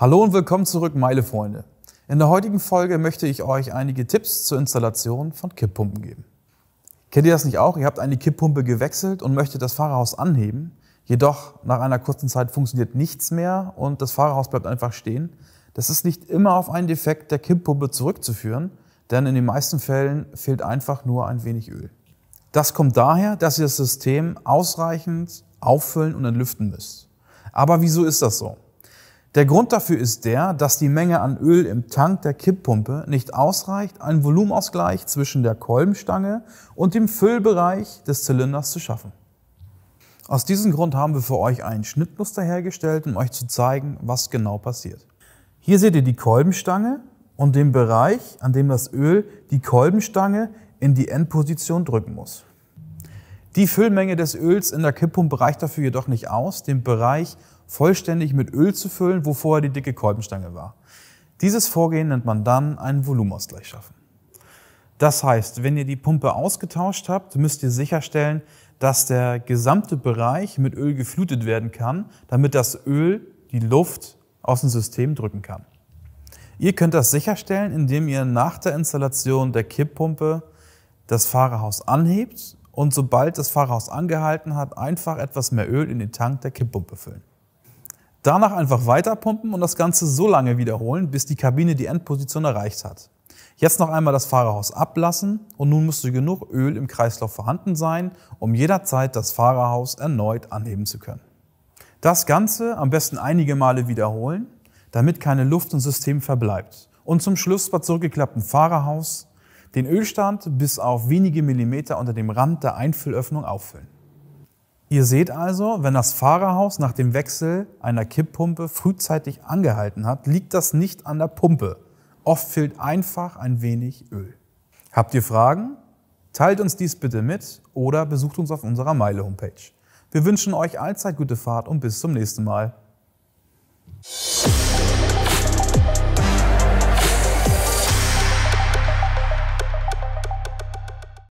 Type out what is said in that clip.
Hallo und willkommen zurück, meine Freunde. In der heutigen Folge möchte ich euch einige Tipps zur Installation von Kipppumpen geben. Kennt ihr das nicht auch? Ihr habt eine Kipppumpe gewechselt und möchtet das Fahrerhaus anheben. Jedoch nach einer kurzen Zeit funktioniert nichts mehr und das Fahrerhaus bleibt einfach stehen. Das ist nicht immer auf einen Defekt der Kipppumpe zurückzuführen, denn in den meisten Fällen fehlt einfach nur ein wenig Öl. Das kommt daher, dass ihr das System ausreichend auffüllen und entlüften müsst. Aber wieso ist das so? Der Grund dafür ist der, dass die Menge an Öl im Tank der Kipppumpe nicht ausreicht, einen Volumenausgleich zwischen der Kolbenstange und dem Füllbereich des Zylinders zu schaffen. Aus diesem Grund haben wir für euch ein Schnittmuster hergestellt, um euch zu zeigen, was genau passiert. Hier seht ihr die Kolbenstange und den Bereich, an dem das Öl die Kolbenstange in die Endposition drücken muss. Die Füllmenge des Öls in der Kipppumpe reicht dafür jedoch nicht aus, den Bereich vollständig mit Öl zu füllen, wo vorher die dicke Kolbenstange war. Dieses Vorgehen nennt man dann einen Volumenausgleich schaffen. Das heißt, wenn ihr die Pumpe ausgetauscht habt, müsst ihr sicherstellen, dass der gesamte Bereich mit Öl geflutet werden kann, damit das Öl die Luft aus dem System drücken kann. Ihr könnt das sicherstellen, indem ihr nach der Installation der Kipppumpe das Fahrerhaus anhebt und sobald das Fahrhaus angehalten hat, einfach etwas mehr Öl in den Tank der Kipppumpe füllen. Danach einfach weiterpumpen und das Ganze so lange wiederholen, bis die Kabine die Endposition erreicht hat. Jetzt noch einmal das Fahrerhaus ablassen und nun müsste genug Öl im Kreislauf vorhanden sein, um jederzeit das Fahrerhaus erneut anheben zu können. Das Ganze am besten einige Male wiederholen, damit keine Luft im System verbleibt. Und zum Schluss bei zurückgeklapptem Fahrerhaus den Ölstand bis auf wenige Millimeter unter dem Rand der Einfüllöffnung auffüllen. Ihr seht also, wenn das Fahrerhaus nach dem Wechsel einer Kipppumpe frühzeitig angehalten hat, liegt das nicht an der Pumpe. Oft fehlt einfach ein wenig Öl. Habt ihr Fragen? Teilt uns dies bitte mit oder besucht uns auf unserer Meile-Homepage. Wir wünschen euch allzeit gute Fahrt und bis zum nächsten Mal.